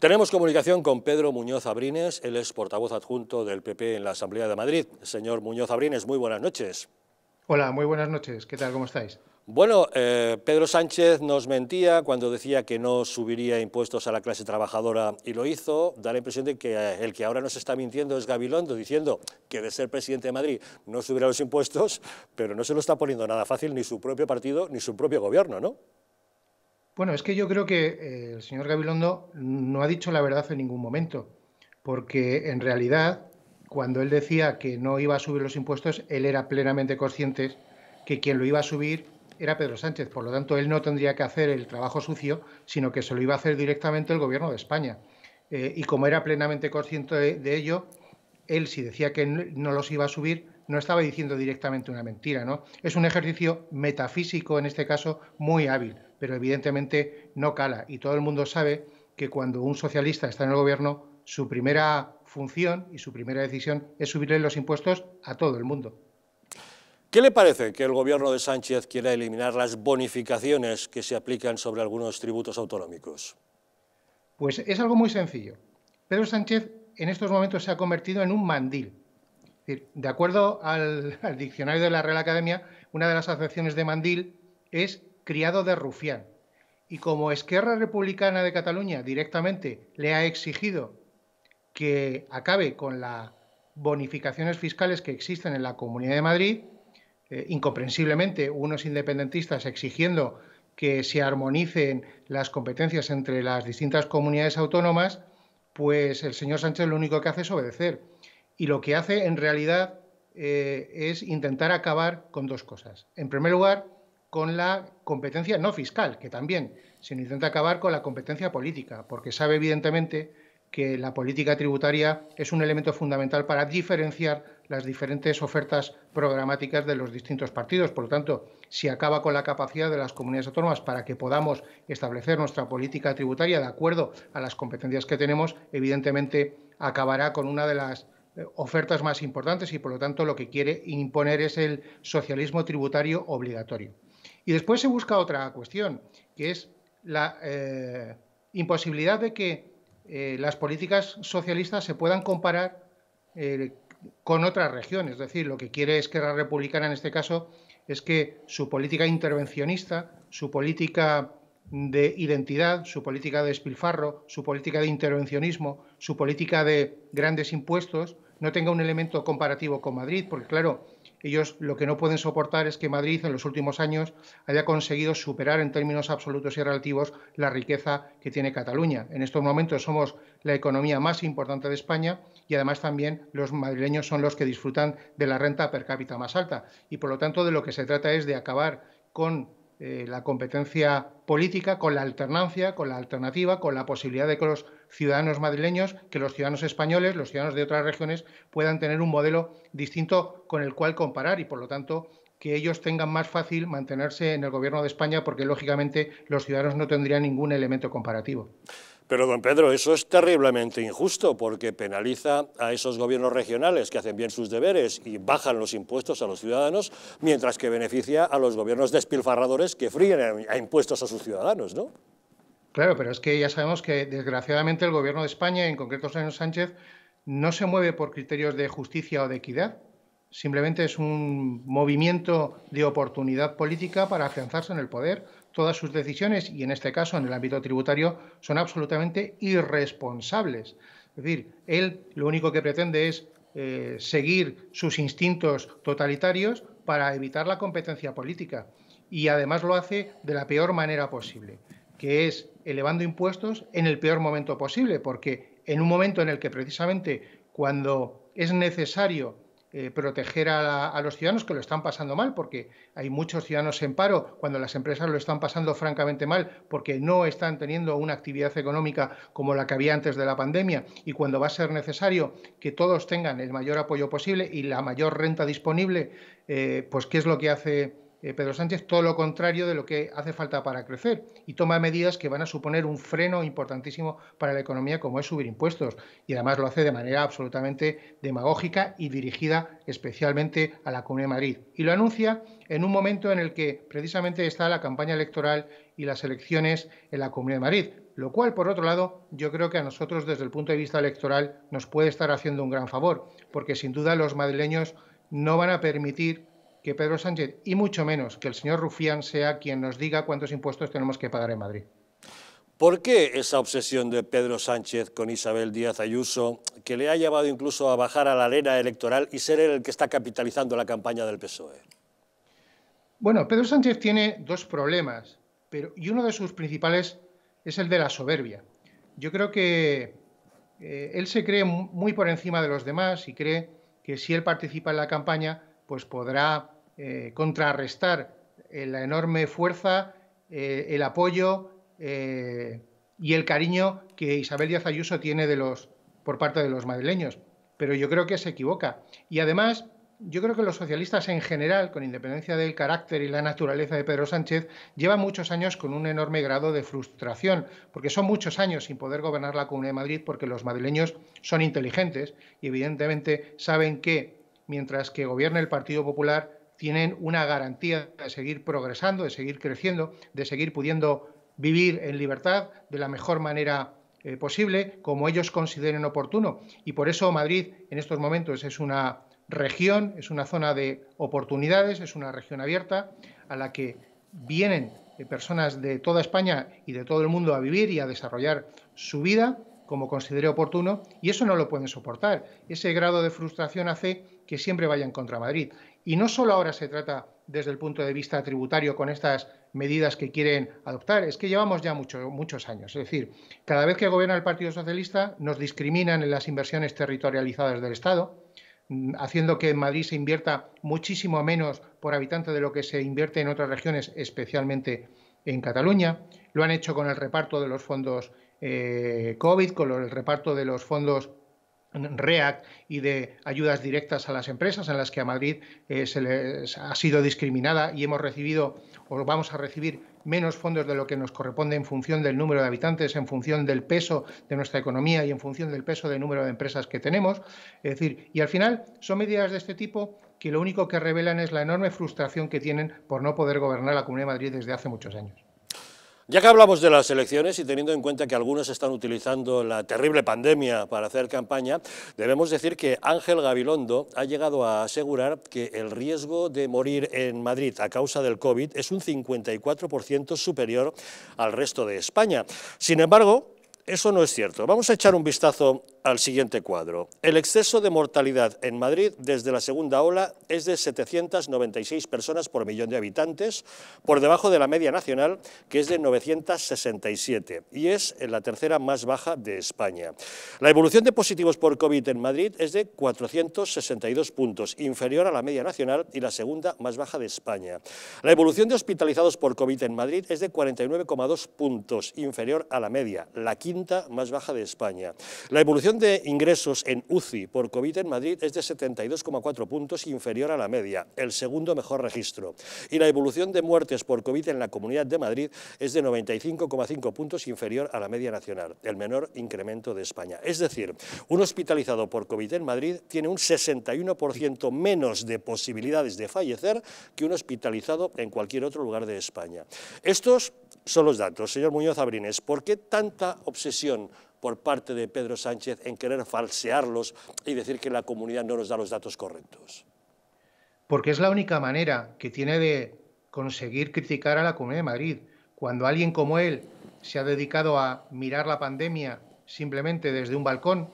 Tenemos comunicación con Pedro Muñoz Abrines, él es portavoz adjunto del PP en la Asamblea de Madrid. Señor Muñoz Abrines, muy buenas noches. Hola, muy buenas noches. ¿Qué tal? ¿Cómo estáis? Bueno, eh, Pedro Sánchez nos mentía cuando decía que no subiría impuestos a la clase trabajadora y lo hizo. Da la impresión de que eh, el que ahora nos está mintiendo es Gabilondo, diciendo que de ser presidente de Madrid no subirá los impuestos, pero no se lo está poniendo nada fácil ni su propio partido ni su propio gobierno, ¿no? Bueno, es que yo creo que eh, el señor Gabilondo no ha dicho la verdad en ningún momento, porque en realidad, cuando él decía que no iba a subir los impuestos, él era plenamente consciente que quien lo iba a subir era Pedro Sánchez. Por lo tanto, él no tendría que hacer el trabajo sucio, sino que se lo iba a hacer directamente el Gobierno de España. Eh, y como era plenamente consciente de, de, ello, él si decía que no los iba a subir, no estaba diciendo directamente una mentira. ¿no? Es un ejercicio metafísico, en este caso, muy hábil pero evidentemente no cala. Y todo el mundo sabe que cuando un socialista está en el gobierno, su primera función y su primera decisión es subirle los impuestos a todo el mundo. ¿Qué le parece que el gobierno de Sánchez quiera eliminar las bonificaciones que se aplican sobre algunos tributos autonómicos? Pues es algo muy sencillo. Pedro Sánchez en estos momentos se ha convertido en un mandil. de acuerdo al diccionario de la Real Academia, una de las acepciones de mandil es criado de Rufián. Y como Esquerra Republicana de Cataluña directamente le ha exigido que acabe con las bonificaciones fiscales que existen en la Comunidad de Madrid, eh, incomprensiblemente unos independentistas exigiendo que se armonicen las competencias entre las distintas comunidades autónomas, pues el señor Sánchez lo único que hace es obedecer. Y lo que hace en realidad eh, es intentar acabar con dos cosas. En primer lugar, con la competencia no fiscal, que también, se intenta acabar con la competencia política, porque sabe evidentemente que la política tributaria es un elemento fundamental para diferenciar las diferentes ofertas programáticas de los distintos partidos. Por lo tanto, si acaba con la capacidad de las comunidades autónomas para que podamos establecer nuestra política tributaria de acuerdo a las competencias que tenemos, evidentemente acabará con una de las eh, ofertas más importantes y, por lo tanto, lo que quiere imponer es el socialismo tributario obligatorio. Y después se busca otra cuestión, que es la eh, imposibilidad de que eh, las políticas socialistas se puedan comparar eh, con otras regiones. Es decir, lo que quiere Esquerra Republicana en este caso es que su política intervencionista, su política de identidad, su política de espilfarro, su política de intervencionismo, su política de grandes impuestos, no tenga un elemento comparativo con Madrid, porque claro, ellos lo que no pueden soportar es que Madrid en los últimos años haya conseguido superar en términos absolutos y relativos la riqueza que tiene Cataluña. En estos momentos somos la economía más importante de España y además también los madrileños son los que disfrutan de la renta per cápita más alta. Y por lo tanto de lo que se trata es de acabar con eh, la competencia política, con la alternancia, con la alternativa, con la posibilidad de que los ciudadanos madrileños, que los ciudadanos españoles, los ciudadanos de otras regiones puedan tener un modelo distinto con el cual comparar y, por lo tanto, que ellos tengan más fácil mantenerse en el Gobierno de España porque, lógicamente, los ciudadanos no tendrían ningún elemento comparativo. Pero, don Pedro, eso es terriblemente injusto porque penaliza a esos gobiernos regionales que hacen bien sus deberes y bajan los impuestos a los ciudadanos, mientras que beneficia a los gobiernos despilfarradores que fríen a impuestos a sus ciudadanos, ¿no? Claro, pero es que ya sabemos que desgraciadamente el gobierno de España, en concreto señor Sánchez, no se mueve por criterios de justicia o de equidad. Simplemente es un movimiento de oportunidad política para afianzarse en el poder. Todas sus decisiones, y en este caso en el ámbito tributario, son absolutamente irresponsables. Es decir, él lo único que pretende es eh, seguir sus instintos totalitarios para evitar la competencia política. Y además lo hace de la peor manera posible, que es elevando impuestos en el peor momento posible, porque en un momento en el que precisamente cuando es necesario eh, proteger a, los ciudadanos que lo están pasando mal, porque hay muchos ciudadanos en paro cuando las empresas lo están pasando francamente mal, porque no están teniendo una actividad económica como la que había antes de la pandemia, y cuando va a ser necesario que todos tengan el mayor apoyo posible y la mayor renta disponible, eh, pues ¿qué es lo que hace? Eh, Pedro Sánchez todo lo contrario de lo que hace falta para crecer y toma medidas que van a suponer un freno importantísimo para la economía como es subir impuestos y además lo hace de manera absolutamente demagógica y dirigida especialmente a la Comunidad de Madrid y lo anuncia en un momento en el que precisamente está la campaña electoral y las elecciones en la Comunidad de Madrid, lo cual, por otro lado, yo creo que a nosotros desde el punto de vista electoral nos puede estar haciendo un gran favor, porque sin duda los madrileños no van a permitir que Pedro Sánchez y mucho menos que el señor Rufián sea quien nos diga cuántos impuestos tenemos que pagar en Madrid. ¿Por qué esa obsesión de Pedro Sánchez con Isabel Díaz Ayuso, que le ha llevado incluso a bajar a la arena electoral y ser el que está capitalizando la campaña del PSOE? Bueno, Pedro Sánchez tiene dos problemas, pero, y uno de sus principales es el de la soberbia. Yo creo que eh, él se cree muy por encima de los demás y cree que si él participa en la campaña pues podrá eh, contrarrestar eh, la enorme fuerza, eh, el apoyo y el cariño que Isabel Díaz Ayuso tiene de los, por parte de los madrileños. Pero yo creo que se equivoca. Y además, yo creo que los socialistas en general, con independencia del carácter y la naturaleza de Pedro Sánchez, llevan muchos años con un enorme grado de frustración, porque son muchos años sin poder gobernar la Comunidad de Madrid, porque los madrileños son inteligentes y evidentemente saben que mientras que gobierne el Partido Popular, tienen una garantía de seguir progresando, de seguir creciendo, de seguir pudiendo vivir en libertad de la mejor manera eh, posible, como ellos consideren oportuno. Y por eso Madrid en estos momentos es una región, es una zona de oportunidades, es una región abierta a la que vienen eh, personas de toda España y de todo el mundo a vivir y a desarrollar su vida como considere oportuno, y eso no lo pueden soportar. Ese grado de frustración hace que siempre vayan contra Madrid. Y no solo ahora se trata desde el punto de vista tributario con estas medidas que quieren adoptar, es que llevamos ya muchos años. Es decir, cada vez que gobierna el Partido Socialista nos discriminan en las inversiones territorializadas del Estado, mm, haciendo que en Madrid se invierta muchísimo menos por habitante de lo que se invierte en otras regiones, especialmente en Cataluña. Lo han hecho con el reparto de los fondos eh, COVID, con el reparto de los fondos REACT y de ayudas directas a las empresas en las que a Madrid eh, se les ha sido discriminada y hemos recibido o vamos a recibir menos fondos de lo que nos corresponde en función del número de habitantes, en función del peso de nuestra economía y en función del peso del número de empresas que tenemos. Es decir, y al final son medidas de este tipo que lo único que revelan es la enorme frustración que tienen por no poder gobernar la Comunidad de Madrid desde hace muchos años. Ya que hablamos de las elecciones y teniendo en cuenta que algunos están utilizando la terrible pandemia para hacer campaña, debemos decir que Ángel Gabilondo ha llegado a asegurar que el riesgo de morir en Madrid a causa del COVID es un 54% superior al resto de España. Sin embargo, eso no es cierto. Vamos a echar un vistazo al siguiente cuadro. El exceso de mortalidad en Madrid desde la segunda ola es de 796 personas por millón de habitantes, por debajo de la media nacional, que es de 967, y es la tercera más baja de España. La evolución de positivos por COVID en Madrid es de 462 puntos, inferior a la media nacional y la segunda más baja de España. La evolución de hospitalizados por COVID en Madrid es de 49,2 puntos, inferior a la media, la quinta más baja de España. La evolución de ingresos en UCI por COVID en Madrid es de 72,4 puntos inferior a la media, el segundo mejor registro. Y la evolución de muertes por COVID en la Comunidad de Madrid es de 95,5 puntos inferior a la media nacional, el menor incremento de España. Es decir, un hospitalizado por COVID en Madrid tiene un 61% menos de posibilidades de fallecer que un hospitalizado en cualquier otro lugar de España. Estos son los datos. Señor Muñoz Abrines, ¿por qué tanta obsesión por parte de Pedro Sánchez en querer falsearlos y decir que la comunidad no nos da los datos correctos. Porque es la única manera que tiene de conseguir criticar a la Comunidad de Madrid. Cuando alguien como él se ha dedicado a mirar la pandemia simplemente desde un balcón,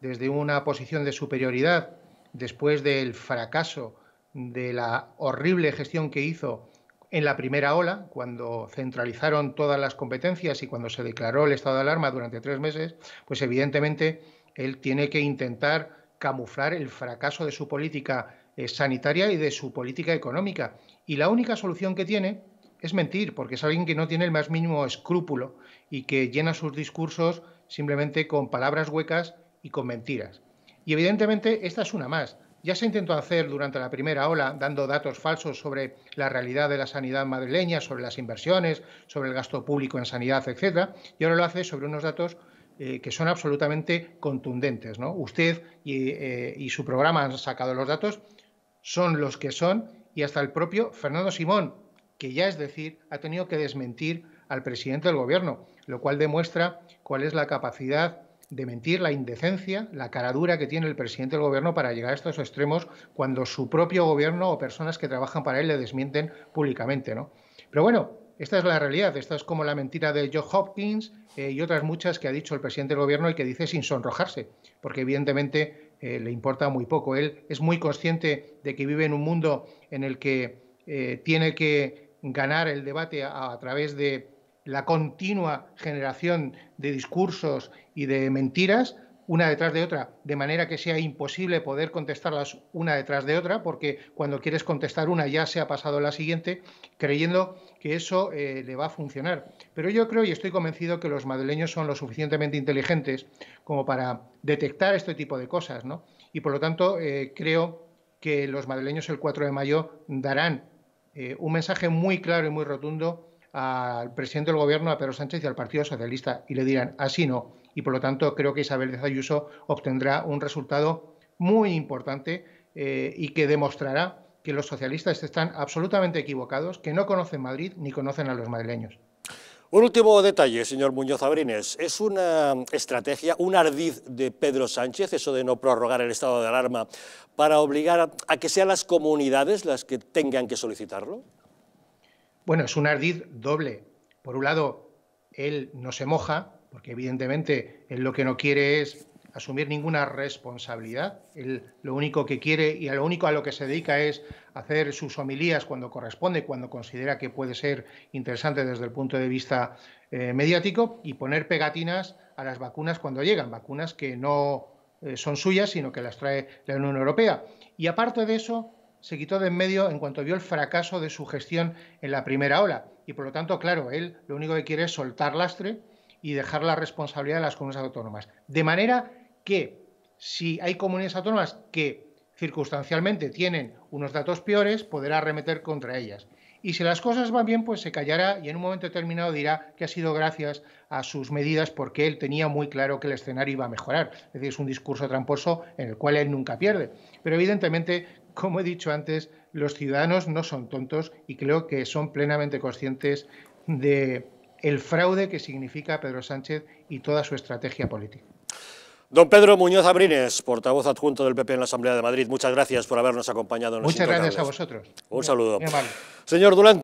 desde una posición de superioridad, después del fracaso de la horrible gestión que hizo en la primera ola, cuando centralizaron todas las competencias y cuando se declaró el estado de alarma durante tres meses, pues evidentemente él tiene que intentar camuflar el fracaso de su política eh, sanitaria y de su política económica. Y la única solución que tiene es mentir, porque es alguien que no tiene el más mínimo escrúpulo y que llena sus discursos simplemente con palabras huecas y con mentiras. Y evidentemente esta es una más. Ya se intentó hacer durante la primera ola, dando datos falsos sobre la realidad de la sanidad madrileña, sobre las inversiones, sobre el gasto público en sanidad, etcétera, y ahora lo hace sobre unos datos eh, que son absolutamente contundentes. Usted eh, y su programa han sacado los datos, son los que son, y hasta el propio Fernando Simón, que ya es decir, ha tenido que desmentir al presidente del gobierno, lo cual demuestra cuál es la capacidad de mentir, la indecencia, la caradura que tiene el presidente del gobierno para llegar a estos extremos cuando su propio gobierno o personas que trabajan para él le desmienten públicamente, ¿no? Pero bueno, esta es la realidad, esta es como la mentira de Joe Hopkins eh, y otras muchas que ha dicho el presidente del gobierno y que dice sin sonrojarse, porque evidentemente eh, le importa muy poco. Él es muy consciente de que vive en un mundo en el que eh, tiene que ganar el debate a través de la continua generación de discursos y de mentiras, una detrás de otra, de manera que sea imposible poder contestarlas una detrás de otra, porque cuando quieres contestar una ya se ha pasado la siguiente, creyendo que eso eh, le va a funcionar. Pero yo creo y estoy convencido que los madrileños son lo suficientemente inteligentes como para detectar este tipo de cosas, ¿no? Y por lo tanto, eh, creo que los madrileños el 4 de mayo darán eh, un mensaje muy claro y muy rotundo al presidente del gobierno, a Pedro Sánchez y al Partido Socialista, y le dirán, así no. Y por lo tanto, creo que Isabel de Ayuso obtendrá un resultado muy importante eh, y que demostrará que los socialistas están absolutamente equivocados, que no conocen Madrid ni conocen a los madrileños. Un último detalle, señor Muñoz Abrines. ¿Es una estrategia, un ardiz de Pedro Sánchez, eso de no prorrogar el estado de alarma, para obligar a que sean las comunidades las que tengan que solicitarlo? Bueno, es un ardid doble. Por un lado, él no se moja, porque evidentemente él lo que no quiere es asumir ninguna responsabilidad. Él lo único que quiere y a lo único a lo que se dedica es hacer sus homilías cuando corresponde, cuando considera que puede ser interesante desde el punto de vista eh, mediático y poner pegatinas a las vacunas cuando llegan, vacunas que no eh, son suyas, sino que las trae la Unión Europea. Y aparte de eso, se quitó de en medio en cuanto vio el fracaso de su gestión en la primera ola. Y por lo tanto, claro, él lo único que quiere es soltar lastre y dejar la responsabilidad de las comunidades autónomas. De manera que si hay comunidades autónomas que circunstancialmente tienen unos datos peores, podrá arremeter contra ellas. Y si las cosas van bien, pues se callará y en un momento determinado dirá que ha sido gracias a sus medidas porque él tenía muy claro que el escenario iba a mejorar. Es decir, es un discurso tramposo en el cual él nunca pierde. Pero evidentemente como he dicho antes, los ciudadanos no son tontos y creo que son plenamente conscientes de el fraude que significa Pedro Sánchez y toda su estrategia política. Don Pedro Muñoz Abrines, portavoz adjunto del PP en la Asamblea de Madrid, muchas gracias por habernos acompañado en Muchas gracias a vosotros. Un saludo. Señor Durán.